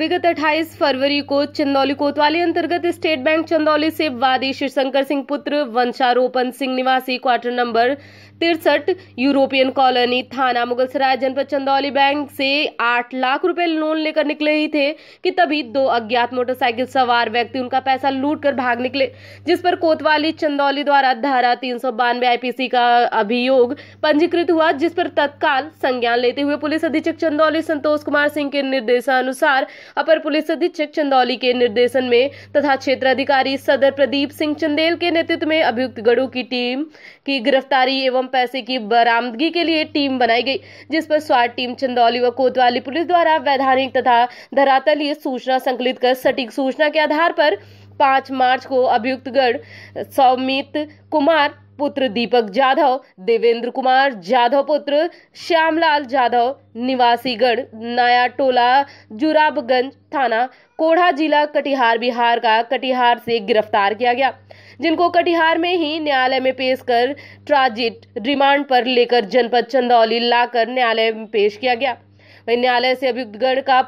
विगत 28 फरवरी को चंदौली कोतवाली अंतर्गत स्टेट बैंक चंदौली से वादी शिवशंकर सिंह पुत्र वंशारोपण सिंह निवासी क्वार्टर नंबर तिरसठ यूरोपियन कॉलोनी थाना मुगलसराय जनपद चंदौली बैंक से आठ लाख रुपए लोन लेकर निकले ही थे कि तभी दो अज्ञात मोटरसाइकिल सवार व्यक्ति उनका पैसा लूट कर भाग निकले जिस पर कोतवाली चंदौली द्वारा धारा तीन सौ बानवे आईपीसी का अभियोग पंजीकृत हुआ जिस पर तत्काल संज्ञान लेते हुए पुलिस अधीक्षक चंदौली संतोष कुमार सिंह के निर्देशानुसार अपर पुलिस अधीक्षक चंदौली के निर्देशन में तथा क्षेत्राधिकारी सदर प्रदीप सिंह चंदेल के नेतृत्व में अभियुक्त गढ़ू की टीम की गिरफ्तारी एवं पैसे की बरामदगी के लिए टीम बनाई गई जिस पर स्वाद टीम चंदौली व कोतवाली पुलिस द्वारा वैधानिक तथा धरातलीय सूचना संकलित कर सटीक सूचना के आधार पर पांच मार्च को अभियुक्तगढ़ सौमित कुमार पुत्र दीपक जाधव देवेंद्र कुमार जाधव पुत्र श्यामलाल जाधव निवासी गढ़ नया टोला जुराबगंज थाना कोढ़ा जिला कटिहार बिहार का कटिहार से गिरफ्तार किया गया जिनको कटिहार में ही न्यायालय में पेश कर ट्राजिट रिमांड पर लेकर जनपद चंदौली लाकर न्यायालय में पेश किया गया वही न्यायालय से अभियुक्तगढ़ का